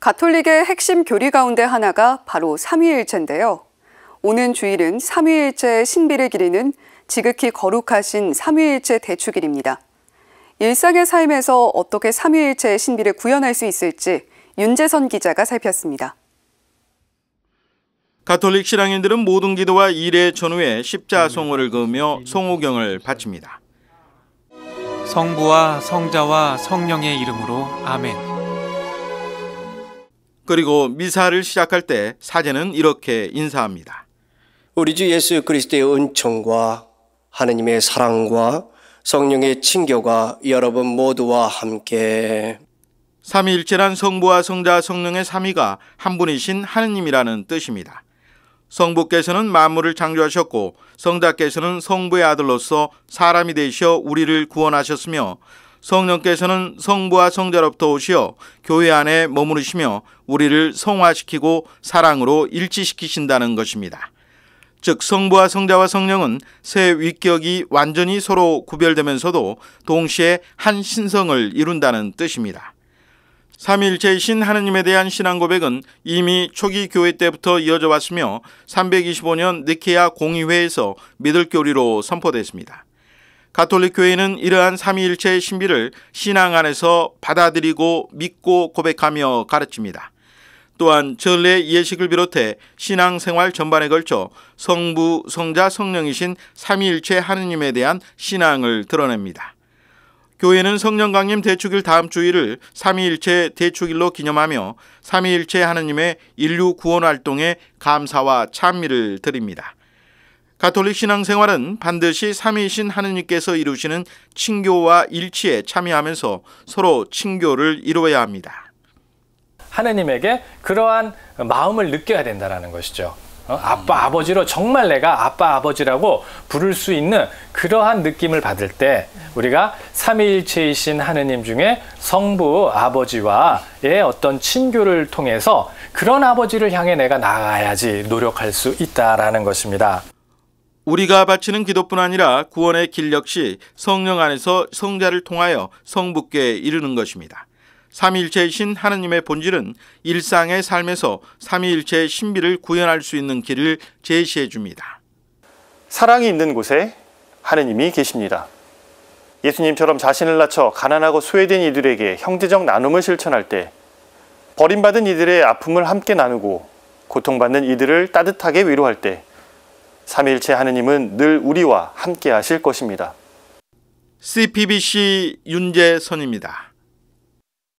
가톨릭의 핵심 교리 가운데 하나가 바로 삼위일체인데요. 오는 주일은 삼위일체의 신비를 기리는 지극히 거룩하신 삼위일체 대축일입니다. 일상의 삶에서 어떻게 삼위일체의 신비를 구현할 수 있을지 윤재선 기자가 살폈습니다. 가톨릭 신앙인들은 모든 기도와 일의 전후에 십자송호를 그으며 송호경을 바칩니다. 성부와 성자와 성령의 이름으로 아멘. 그리고 미사를 시작할 때 사제는 이렇게 인사합니다. 우리 주 예수 그리스도의 은총과 하느님의 사랑과 성령의 친교가 여러분 모두와 함께 삼위일체란 성부와 성자 성령의 삼위가 한 분이신 하느님이라는 뜻입니다. 성부께서는 만물을 창조하셨고 성자께서는 성부의 아들로서 사람이 되시 우리를 구원하셨으며 성령께서는 성부와 성자로부터 오시어 교회 안에 머무르시며 우리를 성화시키고 사랑으로 일치시키신다는 것입니다. 즉 성부와 성자와 성령은 세 위격이 완전히 서로 구별되면서도 동시에 한 신성을 이룬다는 뜻입니다. 삼위일체이신 하느님에 대한 신앙 고백은 이미 초기 교회 때부터 이어져 왔으며 325년 니케아 공의회에서 믿을 교리로 선포됐습니다. 가톨릭 교회는 이러한 삼위일체의 신비를 신앙 안에서 받아들이고 믿고 고백하며 가르칩니다. 또한 전례 예식을 비롯해 신앙생활 전반에 걸쳐 성부, 성자, 성령이신 삼위일체 하느님에 대한 신앙을 드러냅니다. 교회는 성령 강림 대축일 다음 주일을 삼위일체 대축일로 기념하며 삼위일체 하느님의 인류 구원 활동에 감사와 찬미를 드립니다. 가톨릭 신앙생활은 반드시 삼위신 하느님께서 이루시는 친교와 일치에 참여하면서 서로 친교를 이루어야 합니다. 하느님에게 그러한 마음을 느껴야 된다는 것이죠. 어? 아빠 아버지로 정말 내가 아빠 아버지라고 부를 수 있는 그러한 느낌을 받을 때 우리가 삼위일체이신 하느님 중에 성부 아버지와의 어떤 친교를 통해서 그런 아버지를 향해 내가 나아가야지 노력할 수 있다라는 것입니다. 우리가 바치는 기도뿐 아니라 구원의 길 역시 성령 안에서 성자를 통하여 성부께 이르는 것입니다. 삼위일체이신 하느님의 본질은 일상의 삶에서 삼위일체의 신비를 구현할 수 있는 길을 제시해 줍니다. 사랑이 있는 곳에 하느님이 계십니다. 예수님처럼 자신을 낮춰 가난하고 소외된 이들에게 형제적 나눔을 실천할 때 버림받은 이들의 아픔을 함께 나누고 고통받는 이들을 따뜻하게 위로할 때 삼일체 하느님은 늘 우리와 함께 하실 것입니다. CPBC 윤재선입니다.